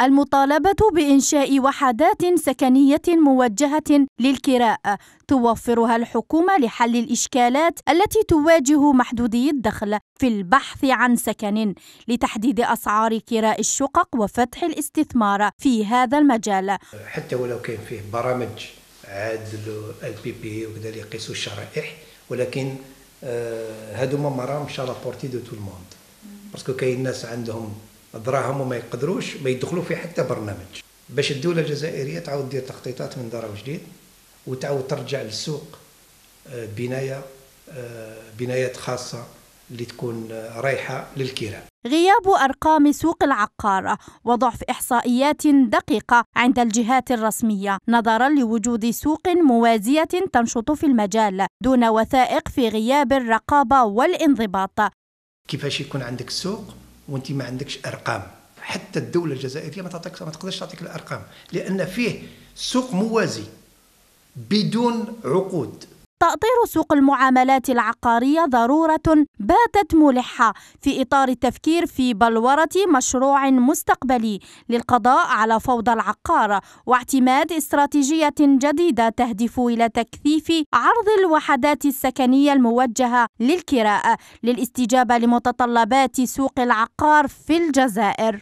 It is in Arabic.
المطالبة بإنشاء وحدات سكنية موجهة للكراء توفرها الحكومة لحل الإشكالات التي تواجه محدودي الدخل في البحث عن سكن لتحديد أسعار كراء الشقق وفتح الاستثمار في هذا المجال حتى ولو كان فيه برامج عادل البي بي وكذا يقيسوا الشرائح ولكن آه، هادو ما مرام بورتي دو تو الموند باسكو كاين ناس عندهم دراهم وما يقدروش ما يدخلوا في حتى برنامج باش الدوله الجزائريه تعاود دير تخطيطات من دار وجديد وتعاود ترجع للسوق آه، بنايه آه، بنايات خاصه اللي تكون آه، رايحه للكيران غياب أرقام سوق العقار وضعف إحصائيات دقيقة عند الجهات الرسمية نظرا لوجود سوق موازية تنشط في المجال دون وثائق في غياب الرقابة والانضباط كيفاش يكون عندك سوق وانت ما عندكش ارقام حتى الدوله الجزائريه ما تعطيك ما تقدرش تعطيك الارقام لان فيه سوق موازي بدون عقود تأطير سوق المعاملات العقارية ضرورة باتت ملحة في إطار التفكير في بلورة مشروع مستقبلي للقضاء على فوضى العقار واعتماد استراتيجية جديدة تهدف إلى تكثيف عرض الوحدات السكنية الموجهة للكراء للاستجابة لمتطلبات سوق العقار في الجزائر